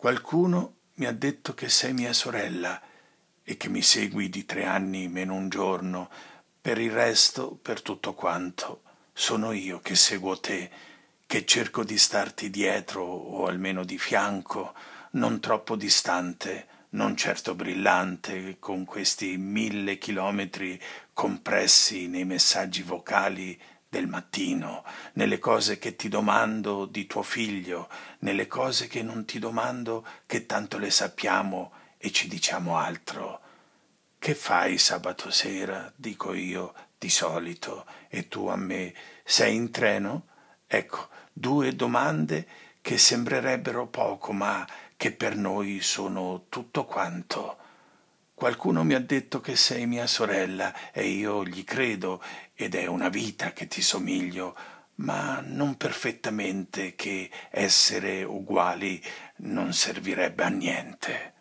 Qualcuno mi ha detto che sei mia sorella e che mi segui di tre anni meno un giorno. Per il resto, per tutto quanto, sono io che seguo te, che cerco di starti dietro o almeno di fianco, non troppo distante, non certo brillante, con questi mille chilometri compressi nei messaggi vocali del mattino, nelle cose che ti domando di tuo figlio, nelle cose che non ti domando che tanto le sappiamo e ci diciamo altro. Che fai sabato sera? dico io di solito, e tu a me sei in treno? Ecco, due domande che sembrerebbero poco, ma che per noi sono tutto quanto. Qualcuno mi ha detto che sei mia sorella e io gli credo ed è una vita che ti somiglio, ma non perfettamente che essere uguali non servirebbe a niente.